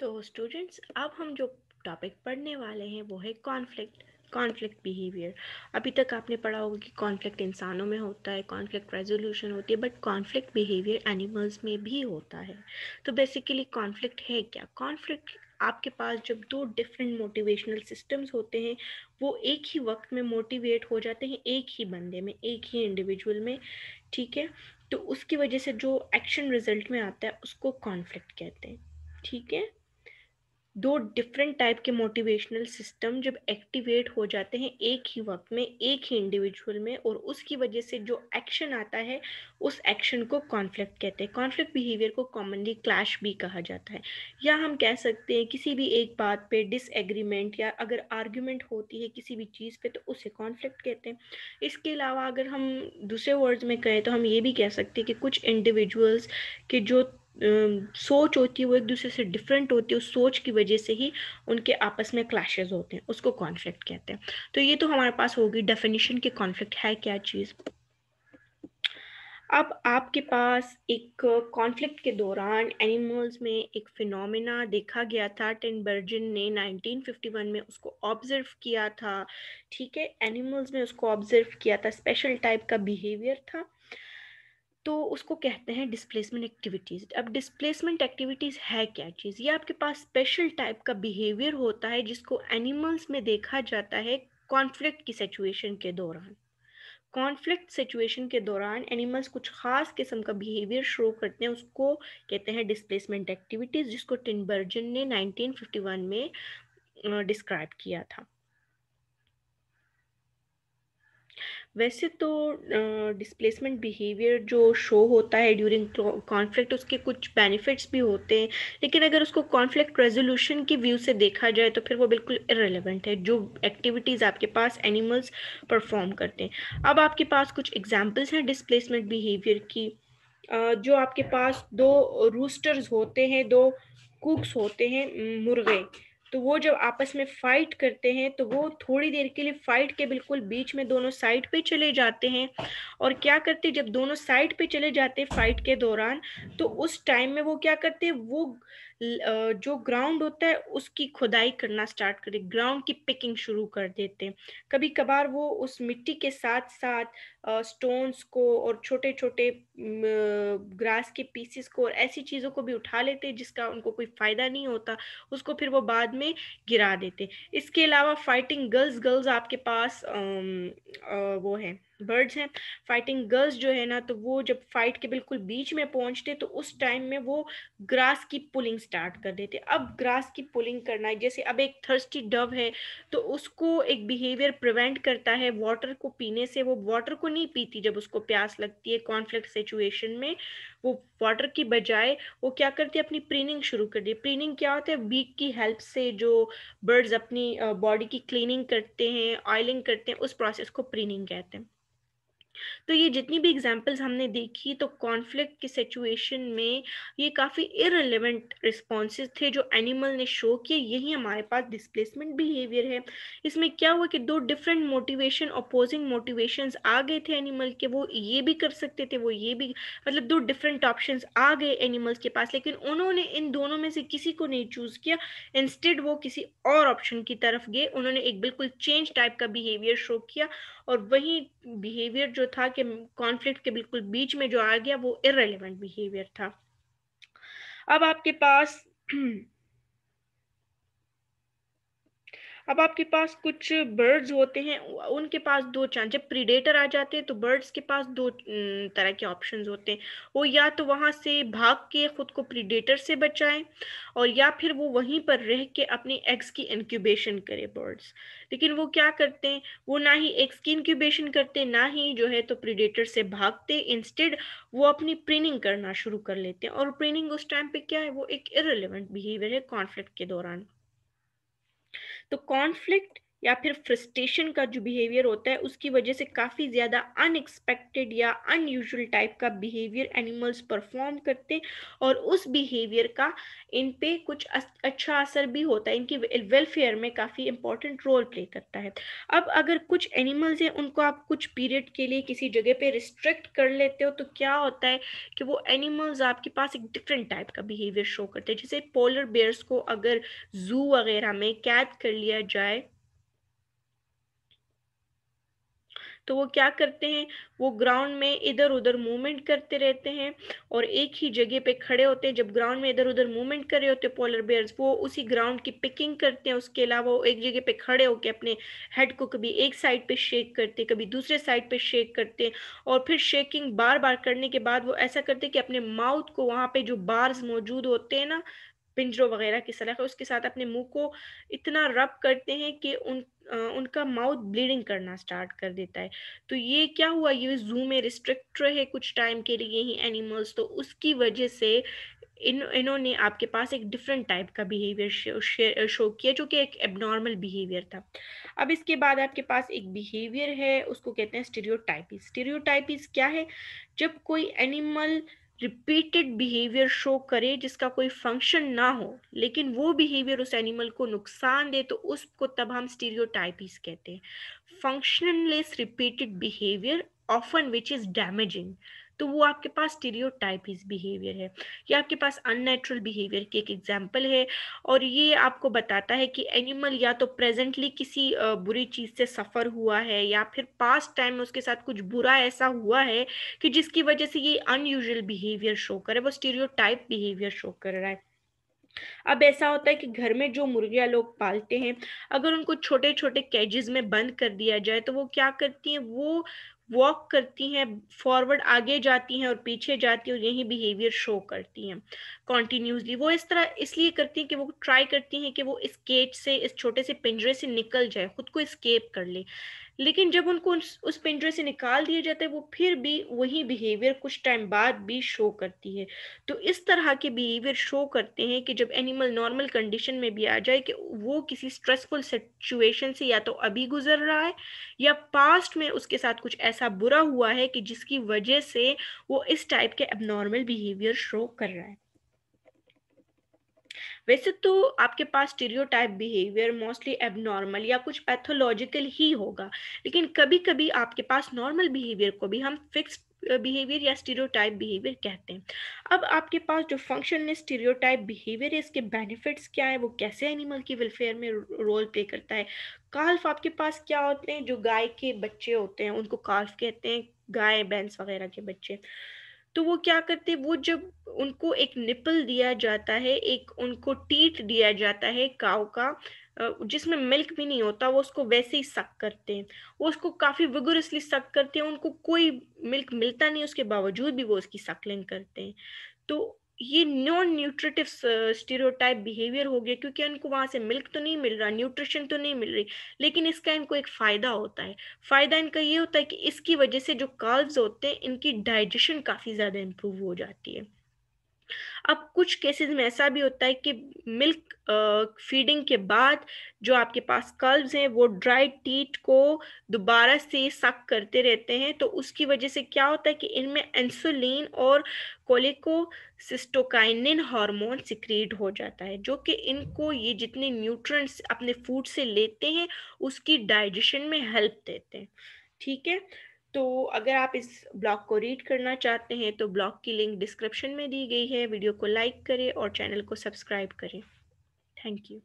तो स्टूडेंट्स अब हम जो टॉपिक पढ़ने वाले हैं वो है कॉन्फ्लिक्ट कॉन्फ्लिक्ट बिहेवियर अभी तक आपने पढ़ा होगा कि कॉन्फ्लिक्ट इंसानों में होता है कॉन्फ्लिक्ट रेजोल्यूशन होती है बट कॉन्फ्लिक्ट बिहेवियर एनिमल्स में भी होता है तो बेसिकली कॉन्फ्लिक्ट है क्या कॉन्फ्लिक्ट आपके पास जब दो डिफरेंट मोटिवेशनल सिस्टम्स होते हैं वो एक ही वक्त में मोटिवेट हो जाते हैं एक ही बंदे में एक ही इंडिविजुअल में ठीक है तो उसकी वजह से जो एक्शन रिजल्ट में आता है उसको कॉन्फ्लिक्ट कहते हैं ठीक है दो डिफरेंट टाइप के मोटिवेशनल सिस्टम जब एक्टिवेट हो जाते हैं एक ही वक्त में एक ही इंडिविजुअल में और उसकी वजह से जो एक्शन आता है उस एक्शन को कॉन्फ्लिक्ट कहते हैं कॉन्फ्लिक्ट बिहेवियर को कॉमनली क्लैश भी कहा जाता है या हम कह सकते हैं किसी भी एक बात पे डिसएग्रीमेंट या अगर आर्ग्यूमेंट होती है किसी भी चीज़ पर तो उसे कॉन्फ्लिक्ट कहते हैं इसके अलावा अगर हम दूसरे वर्ड्स में कहें तो हम ये भी कह सकते हैं कि कुछ इंडिविजुअल्स के जो सोच होती है वो एक दूसरे से डिफरेंट होती है उस सोच की वजह से ही उनके आपस में क्लैशेज होते हैं उसको कॉन्फ्लिक्ट कहते हैं तो ये तो हमारे पास होगी डेफिनेशन के कॉन्फ्लिक्ट है क्या चीज़ अब आपके पास एक कॉन्फ्लिक्ट के दौरान एनिमल्स में एक फिनोमेना देखा गया था बर्जिन ने 1951 में उसको ऑब्जर्व किया था ठीक है एनिमल्स में उसको ऑब्जर्व किया था स्पेशल टाइप का बिहेवियर था तो उसको कहते हैं डिस्प्लेसमेंट एक्टिविटीज़ अब डिस्प्लेसमेंट एक्टिविटीज़ है क्या चीज़ ये आपके पास स्पेशल टाइप का बिहेवियर होता है जिसको एनिमल्स में देखा जाता है कॉन्फ्लिक्ट की सिचुएशन के दौरान कॉन्फ्लिक्ट सिचुएशन के दौरान एनिमल्स कुछ खास किस्म का बिहेवियर शो करते हैं उसको कहते हैं डिस्प्लेसमेंट एक्टिविटीज़ जिसको टिनबर्जन ने 1951 में डिस्क्राइब किया था वैसे तो डिस्प्लेसमेंट बिहेवियर जो शो होता है ड्यूरिंग कॉन्फ्लिक्ट उसके कुछ बेनिफिट्स भी होते हैं लेकिन अगर उसको कॉन्फ्लिक्ट रेजोल्यूशन के व्यू से देखा जाए तो फिर वो बिल्कुल इरेलीवेंट है जो एक्टिविटीज़ आपके पास एनिमल्स परफॉर्म करते हैं अब आपके पास कुछ एग्जाम्पल्स हैं डिसप्लेसमेंट बिहेवियर की जो आपके पास दो रूस्टर्स होते हैं दो कुक्स होते हैं मुर्गे तो वो जब आपस में फाइट करते हैं तो वो थोड़ी देर के लिए फाइट के बिल्कुल बीच में दोनों साइड पे चले जाते हैं और क्या करते जब दोनों साइड पे चले जाते हैं फाइट के दौरान तो उस टाइम में वो क्या करते हैं वो जो ग्राउंड होता है उसकी खुदाई करना स्टार्ट कर ग्राउंड की पिकिंग शुरू कर देते हैं कभी कभार वो उस मिट्टी के साथ साथ स्टोन्स को और छोटे छोटे ग्रास के पीसेस को और ऐसी चीज़ों को भी उठा लेते हैं जिसका उनको कोई फ़ायदा नहीं होता उसको फिर वो बाद में गिरा देते इसके अलावा फाइटिंग गर्ल्स गर्ल्स आपके पास आ, आ, वो है बर्ड्स हैं फाइटिंग गर्ल्स जो है ना तो वो जब फाइट के बिल्कुल बीच में पहुंचते तो उस टाइम में वो ग्रास की पुलिंग स्टार्ट कर देते अब ग्रास की पुलिंग करना है जैसे अब एक थर्स्टी डव है तो उसको एक बिहेवियर प्रिवेंट करता है वाटर को पीने से वो वाटर को नहीं पीती जब उसको प्यास लगती है कॉन्फ्लिक्ट सिचुएशन में वो वाटर की बजाय वो क्या करती है अपनी प्रीनिंग शुरू कर दी प्रीनिंग क्या होता है बीक की हेल्प से जो बर्ड्स अपनी बॉडी की क्लीनिंग करते हैं ऑयलिंग करते हैं उस प्रोसेस को प्रीनिंग कहते हैं तो ये जितनी भी एग्जाम्पल्स हमने देखी तो कॉन्फ्लिक्ट की सिचुएशन में ये काफ़ी इरेलीवेंट रिस्पॉन्सेज थे जो एनिमल ने शो किए यही हमारे पास डिस्प्लेसमेंट बिहेवियर है इसमें क्या हुआ कि दो डिफरेंट मोटिवेशन अपोजिंग मोटिवेशंस आ गए थे एनिमल के वो ये भी कर सकते थे वो ये भी मतलब दो डिफरेंट ऑप्शन आ गए एनिमल्स के पास लेकिन उन्होंने इन दोनों में से किसी को नहीं चूज़ किया इंस्टेड वो किसी और ऑप्शन की तरफ गए उन्होंने एक बिल्कुल चेंज टाइप का बिहेवियर शो किया और वही बिहेवियर जो था कि कॉन्फ्लिक्ट के बिल्कुल बीच में जो आ गया वो इरेलीवेंट बिहेवियर था अब आपके पास अब आपके पास कुछ बर्ड्स होते हैं उनके पास दो चांस जब प्रीडेटर आ जाते हैं तो बर्ड्स के पास दो तरह के ऑप्शंस होते हैं वो या तो वहाँ से भाग के ख़ुद को प्रीडेटर से बचाएं और या फिर वो वहीं पर रह के अपने एग्स की इनक्यूबेशन करे बर्ड्स लेकिन वो क्या करते हैं वो ना ही एग्स की इनक्यूबेशन करते ना ही जो है तो प्रीडेटर से भागते इंस्टेड वो अपनी प्रिनिंग करना शुरू कर लेते हैं और प्रिनिंग उस टाइम पे क्या है वो एक इरेलीवेंट बिहेवियर है कॉन्फ्लिक्ट के दौरान the conflict या फिर फ्रस्ट्रेशन का जो बिहेवियर होता है उसकी वजह से काफ़ी ज़्यादा अनएक्सपेक्टेड या अनयूजुअल टाइप का बिहेवियर एनिमल्स परफॉर्म करते हैं और उस बिहेवियर का इन पे कुछ अच्छा असर भी होता है इनकी वेलफेयर में काफ़ी इंपॉर्टेंट रोल प्ले करता है अब अगर कुछ एनिमल्स हैं उनको आप कुछ पीरियड के लिए किसी जगह पर रिस्ट्रिक्ट कर लेते हो तो क्या होता है कि वो एनिमल्स आपके पास एक डिफरेंट टाइप का बिहेवियर शो करते हैं जैसे पोलर बेयर्स को अगर जू वगैरह में कैद कर लिया जाए तो वो क्या करते हैं वो ग्राउंड में इधर उधर मूवमेंट करते रहते हैं और एक ही जगह पे खड़े होते हैं जब ग्राउंड में इधर उधर मूवमेंट कर रहे होते हैं पोलर बेयर्स वो उसी ग्राउंड की पिकिंग करते हैं उसके अलावा वो एक जगह पे खड़े होकर अपने हेड को कभी एक साइड पे शेक करते कभी दूसरे साइड पे शेक करते हैं और फिर शेकिंग बार बार करने के बाद वो ऐसा करते कि अपने माउथ को वहाँ पे जो बार्स मौजूद होते हैं ना पिंजरों वगैरह की सलाख है उसके साथ अपने मुंह को इतना रब करते हैं कि उन आ, उनका माउथ ब्लीडिंग करना स्टार्ट कर देता है तो ये क्या हुआ ये जू में रिस्ट्रिक्ट रहे कुछ टाइम के लिए ही एनिमल्स तो उसकी वजह से इन इन्होंने आपके पास एक डिफरेंट टाइप का बिहेवियर शो किया जो कि एक एबनॉर्मल बिहेवियर था अब इसके बाद आपके पास एक बिहेवियर है उसको कहते हैं स्टीरियोटाइपीज स्टीरियोटाइपीज क्या है जब कोई एनिमल रिपीटेड बिहेवियर शो करे जिसका कोई फंक्शन ना हो लेकिन वो बिहेवियर उस एनिमल को नुकसान दे तो उसको तब हम स्टीरियोटाइपीज कहते हैं functionless repeated behaviour often which is damaging तो वो आपके पास स्टीरियोटाइपिस बिहेवियर है ये आपके पास अननेचुरल बिहेवियर की एक एग्जाम्पल है और ये आपको बताता है कि एनिमल या तो प्रेजेंटली किसी बुरी चीज़ से सफ़र हुआ है या फिर पास्ट टाइम में उसके साथ कुछ बुरा ऐसा हुआ है कि जिसकी वजह से ये अनयूजल बिहेवियर शो करे वो स्टीरियोटाइप बिहेवियर शो कर रहा है अब ऐसा होता है कि घर में जो मुर्गियां लोग पालते हैं अगर उनको छोटे छोटे कैजेस में बंद कर दिया जाए तो वो क्या करती हैं वो वॉक करती हैं फॉरवर्ड आगे जाती हैं और पीछे जाती हैं और यही बिहेवियर शो करती हैं कॉन्टीन्यूसली वो इस तरह इसलिए करती हैं कि वो ट्राई करती हैं कि वो इस केज से इस छोटे से पिंजरे से निकल जाए खुद को स्केप कर ले लेकिन जब उनको उस, पिंजरे से निकाल दिया जाता है वो फिर भी वही बिहेवियर कुछ टाइम बाद भी शो करती है तो इस तरह के बिहेवियर शो करते हैं कि जब एनिमल नॉर्मल कंडीशन में भी आ जाए कि वो किसी स्ट्रेसफुल सिचुएशन से या तो अभी गुजर रहा है या पास्ट में उसके साथ कुछ ऐसा बुरा हुआ है कि जिसकी वजह से वो इस टाइप के अब बिहेवियर शो कर रहा है वैसे तो आपके पास स्टीरियोटाइप बिहेवियर मोस्टली एबनॉर्मल या कुछ पैथोलॉजिकल ही होगा लेकिन कभी कभी आपके पास नॉर्मल बिहेवियर को भी हम फिक्स बिहेवियर या स्टीरियोटाइप बिहेवियर कहते हैं अब आपके पास जो फंक्शन है स्टीरियोटाइप बिहेवियर है इसके बेनिफिट्स क्या है वो कैसे एनिमल की वेलफेयर में रोल प्ले करता है काल्फ आपके पास क्या होते हैं जो गाय के बच्चे होते हैं उनको काल्फ कहते हैं गाय बैंस वगैरह के बच्चे तो वो क्या करते वो जब उनको एक निपल दिया जाता है एक उनको टीट दिया जाता है काव का जिसमें मिल्क भी नहीं होता वो उसको वैसे ही सक करते हैं वो उसको काफ़ी विगोरसली सक करते हैं उनको कोई मिल्क मिलता नहीं उसके बावजूद भी वो उसकी सकलिंग करते हैं तो ये नॉन न्यूट्रिटिव स्टीरियोटाइप बिहेवियर हो गया क्योंकि इनको वहाँ से मिल्क तो नहीं मिल रहा न्यूट्रिशन तो नहीं मिल रही लेकिन इसका इनको एक फ़ायदा होता है फ़ायदा इनका ये होता है कि इसकी वजह से जो कार्ब्स होते हैं इनकी डाइजेशन काफ़ी ज़्यादा इम्प्रूव हो जाती है अब कुछ केसेस में ऐसा भी होता है कि मिल्क फीडिंग के बाद जो आपके पास कल्ब्स हैं वो ड्राई टीट को दोबारा से सक करते रहते हैं तो उसकी वजह से क्या होता है कि इनमें इंसुलिन और कोलिकोसिस्टोकाइनिन हार्मोन सिक्रिएट हो जाता है जो कि इनको ये जितने न्यूट्रंट्स अपने फूड से लेते हैं उसकी डाइजेशन में हेल्प देते हैं ठीक है तो अगर आप इस ब्लॉग को रीड करना चाहते हैं तो ब्लॉग की लिंक डिस्क्रिप्शन में दी गई है वीडियो को लाइक करें और चैनल को सब्सक्राइब करें थैंक यू